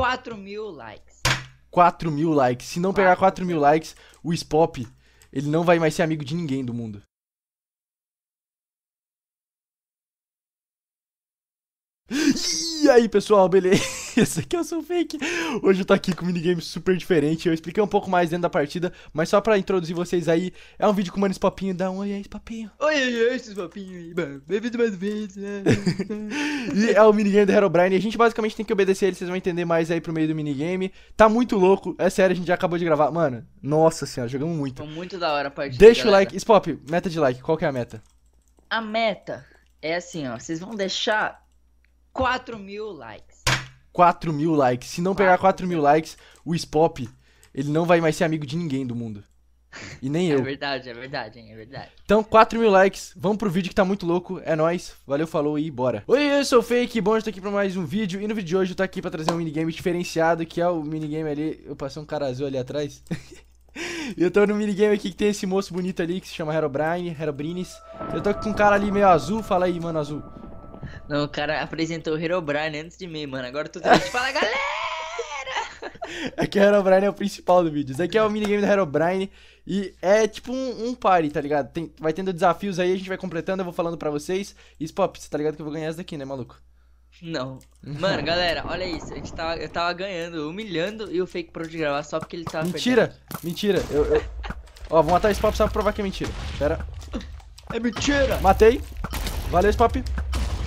4 mil likes. 4 mil likes. Se não pegar 4 mil likes, o Spop, ele não vai mais ser amigo de ninguém do mundo. E aí, pessoal, beleza? Esse aqui é o seu fake. Hoje eu tô aqui com um minigame super diferente. Eu expliquei um pouco mais dentro da partida, mas só pra introduzir vocês aí, é um vídeo com o Manis Papinho. Dá um oi aí, Papinho. Oi, oi, oi, esses Bem-vindo mais vezes. Né? e é o minigame do Herobrine. A gente basicamente tem que obedecer ele, vocês vão entender mais aí pro meio do minigame. Tá muito louco. É sério, a gente já acabou de gravar. Mano, nossa senhora, jogamos muito. Foi muito da hora a partida. Deixa galera. o like. Spop, meta de like. Qual que é a meta? A meta é assim, ó. Vocês vão deixar 4 mil likes. 4 mil likes. Se não pegar 4 mil likes, o Spop, ele não vai mais ser amigo de ninguém do mundo. E nem é eu. É verdade, é verdade, hein? é verdade. Então, 4 mil likes, vamos pro vídeo que tá muito louco. É nóis, valeu, falou e bora. Oi, eu sou o Fake, bom estar tá aqui pra mais um vídeo. E no vídeo de hoje eu tô aqui pra trazer um minigame diferenciado, que é o minigame ali. Eu passei um cara azul ali atrás. eu tô no minigame aqui que tem esse moço bonito ali que se chama Herobrine, Herobrines. Eu tô com um cara ali meio azul, fala aí, mano, azul. Não, o cara apresentou o Herobrine antes de mim, mano. Agora tudo gente fala, galera! É que o Herobrine é o principal do vídeo. Isso aqui é o minigame do Herobrine. E é tipo um, um party, tá ligado? Tem, vai tendo desafios aí, a gente vai completando, eu vou falando pra vocês. E Spop, você tá ligado que eu vou ganhar essa daqui, né, maluco? Não. Mano, galera, olha isso. A gente tava, eu tava ganhando, humilhando e o fake parou de gravar só porque ele tava Mentira! Perdendo. Mentira! Eu, eu... Ó, vou matar o Spop só pra provar que é mentira. Pera. É mentira! Matei. Valeu, Spop.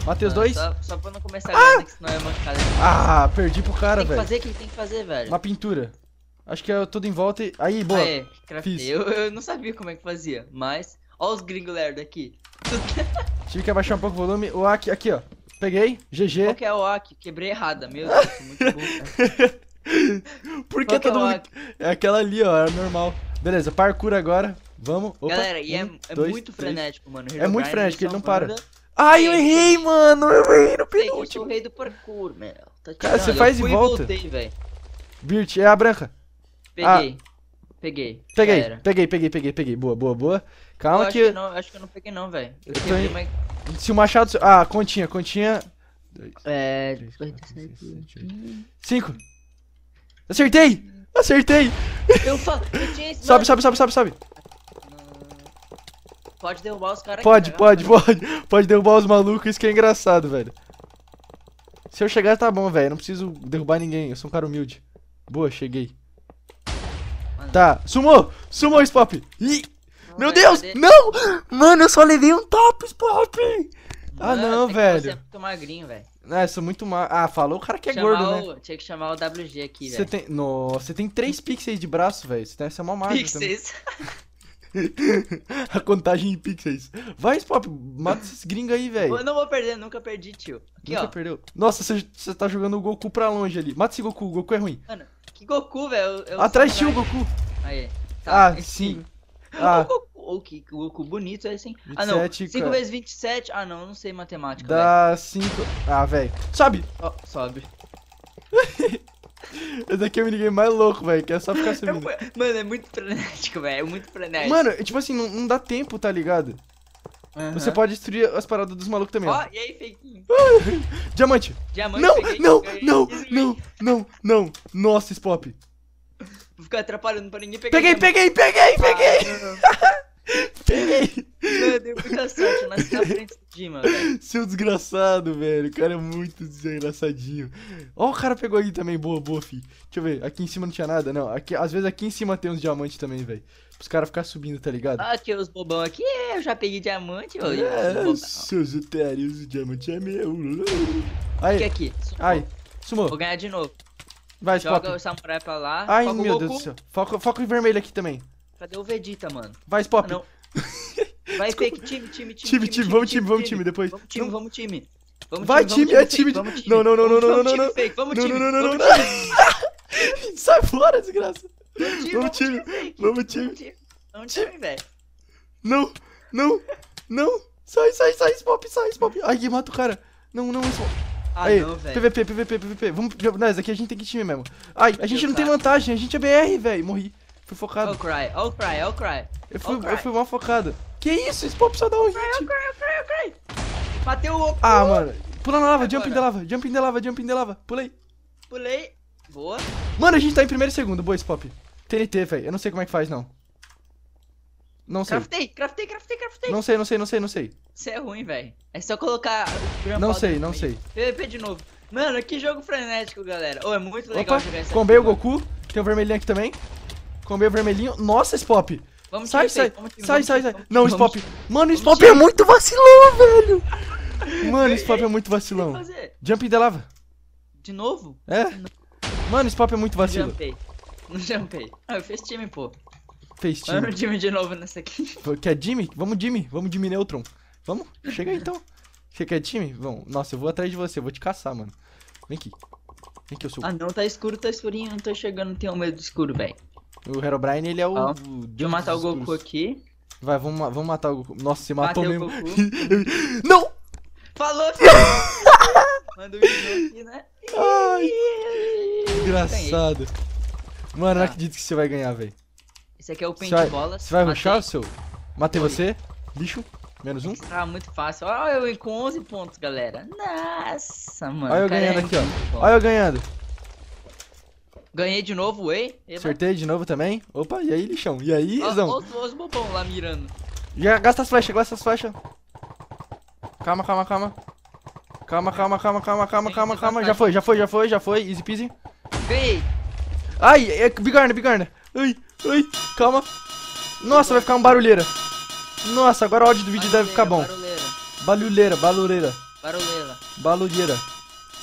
Matei os dois. Só, só pra não começar ah! grande, que senão é mancada. Ah, perdi pro cara, velho. O que fazer? O que tem que fazer, velho? Uma pintura. Acho que é tudo em volta e... Aí, boa. Aê, Fiz. Eu, eu não sabia como é que fazia, mas... Olha os gringos daqui. aqui. Tive que abaixar um pouco o volume. O AK, aqui, ó. Peguei, GG. Qual que é o AK? Quebrei errada, meu Deus, muito burro. Né? Por que, que é todo é mundo... É aquela ali, ó, é normal. Beleza, parkour agora. Vamos. Opa, Galera, e é um, é, é muito três. frenético, mano. Hero é muito frenético, ele não para. Ai, eu errei, mano. Eu errei no penúltimo. Eu sou o rei do parkour, tá Cara, você faz e volta. Voltei, é a branca. Peguei. Ah. Peguei. Peguei, Era. peguei, peguei, peguei, peguei. Boa, boa, boa. Calma eu que... Acho que não, acho que eu não peguei não, velho. Eu, eu peguei, mas... Se o machado... Ah, continha, continha. Dois, é... 5. Acertei! Acertei! Eu falo... Eu tinha... Sobe, sobe, sobe, sobe, sobe. Pode derrubar os caras Pode, aqui, pode, tá pode, pode. Pode derrubar os malucos, isso que é engraçado, velho. Se eu chegar, tá bom, velho. Não preciso derrubar ninguém. Eu sou um cara humilde. Boa, cheguei. Mano. Tá, sumou! Sumou, Spop! Ih! Não, Meu é Deus! Cadê? Não! Mano, eu só levei um top, Spop! ah, não, velho. Você é muito magrinho, velho. É, sou muito mal. Ah, falou o cara que é chamar gordo, né? o... né? Tinha que chamar o WG aqui, velho. Você tem. Nossa, você tem 3 pixels de braço, velho. Você é uma mágica. Pixels. A contagem em pixels. Vai, Spop, mata esses gringos aí, velho. Eu não vou perder, nunca perdi, tio. Aqui, nunca ó. perdeu. Nossa, você tá jogando o Goku pra longe ali. Mata esse Goku, o Goku é ruim. Mano, que Goku, velho? Atrás tio, o Goku. Aí. Tá, ah, sim. Ah. O Goku ou que o Goku bonito é assim. 27, ah, não. 5 vezes 27. Ah, não, não sei matemática. Dá 5. Cinco... Ah, velho. Sobe! Oh, sobe. Esse aqui é o minigame mais louco, velho, que é só ficar então subindo. mano, é muito frenético, velho, é muito frenético. Mano, tipo assim, não, não dá tempo, tá ligado? Uhum. Você pode destruir as paradas dos malucos também. Ó, oh, e aí, fakeinho? Diamante! Diamante, não, não, não, não, não, não, não. Nossa, Spop. Vou ficar atrapalhando pra ninguém pegar. Peguei, peguei, peguei, peguei! Ah, Peguei! Mano, muita sorte, nasci na frente do Dima, velho. Seu desgraçado, velho. O cara é muito desgraçadinho. Ó, o cara pegou ali também. Boa, boa, fi. Deixa eu ver. Aqui em cima não tinha nada, não. Aqui, às vezes aqui em cima tem uns diamantes também, velho. Os caras ficar subindo, tá ligado? Ah, os bobão aqui. É, eu já peguei diamante, velho. É, seus uterios o diamante é meu. Aí. Fica aqui. Aí. Sumou. Vou ganhar de novo. Vai, Joga Spock. o samurai pra lá. Ai, meu Deus do céu. Foca, foca em vermelho aqui também. Cadê o Vegeta, mano? Vai, Spop. Ah, Vai, Desculpa. fake, time, time, time. Time, time, time vamos time, vamos time, depois. Vamos time, vamos time. Vai, time, é time. Não, não, não, não, não, não, não. Vamos time, não, não, não, não. Sai fora, desgraça. Vamos time, vamos time. Vamos time, velho. Não, não, não. Sai, sai, sai, Spop, sai, Spop. Ai, mata o cara. Não, não, Spop. Ah, Aí, não, PVP, PVP, PVP. Vamos, nós aqui a gente tem que time mesmo. Ai, a gente não tem vantagem, a gente é BR, velho. Morri. Fui focado. I'll cry, I'll cry, I'll cry. Eu fui, I'll eu fui mal focado. Que isso? Esse pop só dá um hit. I'll cry, I'll cry, cry. Bateu o... Ah, mano. Pula na lava, in da lava, in da lava, in da lava. Pulei. Pulei. Boa. Mano, a gente tá em primeiro e segundo. Boa Spop. pop. TNT, velho. Eu não sei como é que faz, não. Não sei. Craftei, craftei, craftei, craftei. Não sei, não sei, não sei, não sei. Isso é ruim, velho. É só colocar Não sei, não sei. PVP de novo. Mano, que jogo frenético, galera. Oh, é muito legal Opa, jogar Combei o Goku. Tem o um vermelhinho aqui também. Comeu vermelhinho. Nossa, Spop. Vamos sai, sai, vamos sai, sai, sai, Não, Spop. Mano, vamos Spop é muito vacilão, velho. Mano, Spop é muito vacilão. Jump de lava. De novo? É. Mano, Spop é muito vacilão. Jumpei. Não jumpei. Ah, eu fiz time, pô. Fez time. Vamos Jimmy de novo nessa aqui. Quer Jimmy? Vamos Jimmy. Vamos Jimmy Neutron. Vamos? Chega aí, então. Você quer time? Vamos. Nossa, eu vou atrás de você. Eu vou te caçar, mano. Vem aqui. Vem aqui, eu sou... Ah, não. Tá escuro, tá escurinho. Não tô chegando. Tenho medo do escuro, velho. O Herobrine, ele é o. Deixa eu matar o Goku aqui. Vai, vamos, vamos matar o Goku. Nossa, você matou mesmo. Não! Falou! Manda o vídeo aqui, né? Ai! Engraçado. Tá. Mano, não acredito que você vai ganhar, velho. Esse aqui é o pente bola Você vai ruxar, seu? Matei Oi. você. Lixo. Menos um. Tá muito fácil. Olha eu com 11 pontos, galera. Nossa, mano. Olha eu ganhando é aqui, ó. Olha eu ganhando. Ganhei de novo o Acertei de novo também. Opa, e aí, lixão? E aí, Zão? Olha os bobão lá mirando. Já gasta as flechas, gasta as flechas. Calma, calma, calma. Calma, calma, calma, calma, calma, calma, calma. Já foi, já foi, já foi, já foi. Easy peasy. Ganhei. Ai, é, bigarna, bigarna. Ai, ai, calma. Nossa, vai ficar um barulheira. Nossa, agora o áudio do vídeo barulheira, deve ficar bom. Barulheira, barulheira. Barulheira. Barulheira.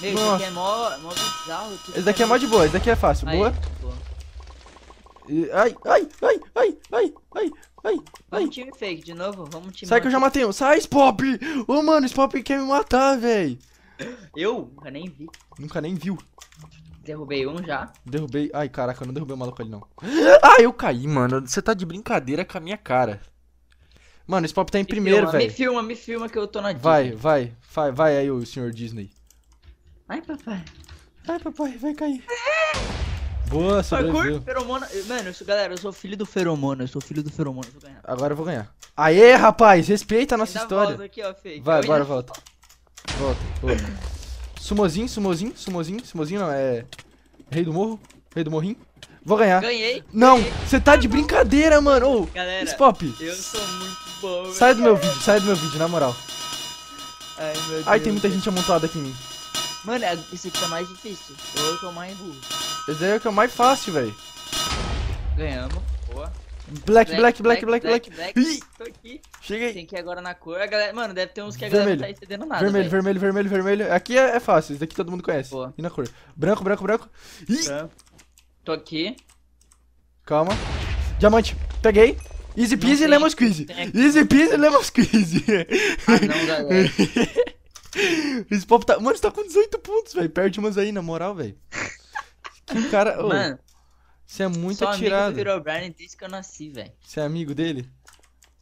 Meu, esse daqui é mó, mó bizarro. Esse daqui é mó de boa, esse daqui é fácil. Aí, boa. Ai, ai, ai, ai, ai, ai, ai. Vamos time fake de novo, vamos time. Sai que eu já matei um. Sai, Spop! Ô, oh, mano, Spop quer me matar, velho. Eu? Nunca nem vi. Nunca nem viu. Derrubei um já. Derrubei. Ai, caraca, eu não derrubei o maluco ali, não. Ah, eu caí, mano. Você tá de brincadeira com a minha cara. Mano, esse pop tá em me primeiro, velho. Me filma, me filma que eu tô na Disney. Vai, vai, vai, vai aí, o senhor Disney. Ai papai. ai papai, vai cair. Boa, sobreviveu. feromona. Mano, isso, galera, eu sou filho do feromona. Eu sou filho do feromona. vou ganhar. Agora eu vou ganhar. Aê, rapaz, respeita a nossa história. Volta aqui, ó, Vai, então agora volta. Volta, volta. Sumozinho, sumozinho, sumozinho, sumozinho não, é. Rei do morro, rei do morrinho. Vou ganhar. Ganhei. Não, você tá de brincadeira, mano. Ô, oh, Spop. Eu sou muito bom. Sai do meu vídeo, sai do meu vídeo, na moral. Ai, meu Deus. Ai, tem muita gente amontoada aqui em mim. Mano, esse é, aqui tá mais difícil. Eu é o mais burro. Esse é o que é mais fácil, velho. Ganhamos. Boa. Black, black, black, black, black. black. Tô aqui. Cheguei. Tem que ir agora na cor. A galera... Mano, deve ter uns que a vermelho. galera não tá entendendo nada. Vermelho, véio. vermelho, vermelho, vermelho. Aqui é, é, fácil. Esse daqui todo mundo conhece. Boa. E na cor. Branco, branco, branco. Ih. Branco. Tô aqui. Calma. Diamante. Peguei. Easy peasy, lemon squeeze. Easy peasy, lemon squeeze. Ah, não, galera. Esse pop tá. Mano, você tá com 18 pontos, velho. Perde umas aí, na moral, velho. Que cara. Ô, Mano. Você é muito sou atirado. Amigo do Hero Brian desde que eu nasci, velho. Você é amigo dele?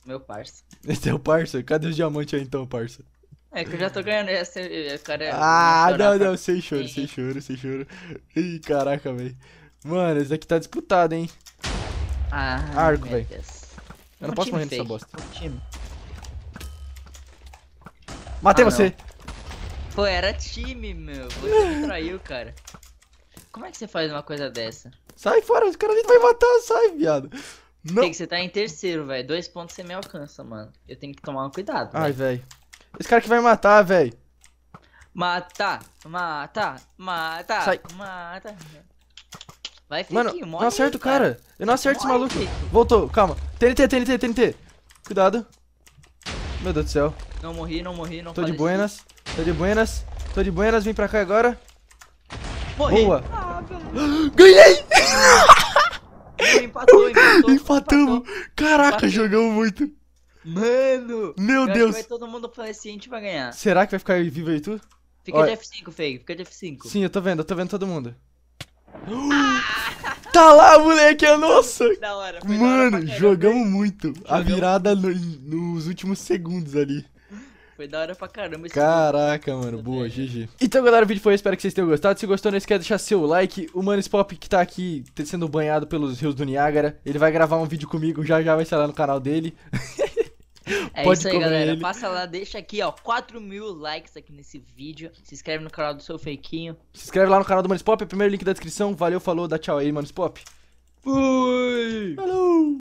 Meu parça. Esse é o parça? Cadê os diamantes aí então, parça? É que eu já tô ganhando essa. É, cara, é ah, não, não, sem choro, sem choro, sem choro. Ih, caraca, velho. Mano, esse daqui tá disputado, hein? Ah, Arco, velho. Eu não um posso morrer fake. nessa bosta. Um time. Matei ah, você! Não. Pô, era time, meu. Você me traiu, cara. Como é que você faz uma coisa dessa? Sai fora, os caras vão vai matar, sai, viado. Não. Tem que você tá em terceiro, velho. Dois pontos você me alcança, mano. Eu tenho que tomar um cuidado. Ai, velho. Esse cara que vai matar, velho. Mata, mata, mata, Sai. mata. Vai, Fake, Mano, não acerto o cara. cara. Eu não acerto morre, esse maluco. Voltou, calma. TNT, TNT, TNT. Cuidado. Meu Deus do céu. Não morri, não morri, não Tô de buenas. Tô de buenas. Tô de buenas, vim pra cá agora. Morri. Boa. Ah, Ganhei! Empatou, empatou, Empatamos. Empatou. Caraca, empatou. jogamos muito. Mano. Meu Deus. vai todo mundo pra assim, vai ganhar. Será que vai ficar vivo aí tu? Fica Olha. de F5, feio. Fica de F5. Sim, eu tô vendo. Eu tô vendo todo mundo. Ah! Tá lá, moleque, é nossa! Hora, Mano, hora jogamos muito. Jogamos. A virada no, nos últimos segundos ali. Foi da hora pra caramba esse Caraca, vídeo. mano. Boa, GG. Então, galera, o vídeo foi. Espero que vocês tenham gostado. Se gostou, não esquece de deixar seu like. O Mano Spop, que tá aqui sendo banhado pelos rios do Niágara, ele vai gravar um vídeo comigo. Já já vai estar lá no canal dele. É Pode isso aí, galera. Ele. Passa lá, deixa aqui, ó, 4 mil likes aqui nesse vídeo. Se inscreve no canal do seu feiquinho. Se inscreve lá no canal do Mano Spop, é o primeiro link da descrição. Valeu, falou, dá tchau aí, Mano Spop. Fui! Falou!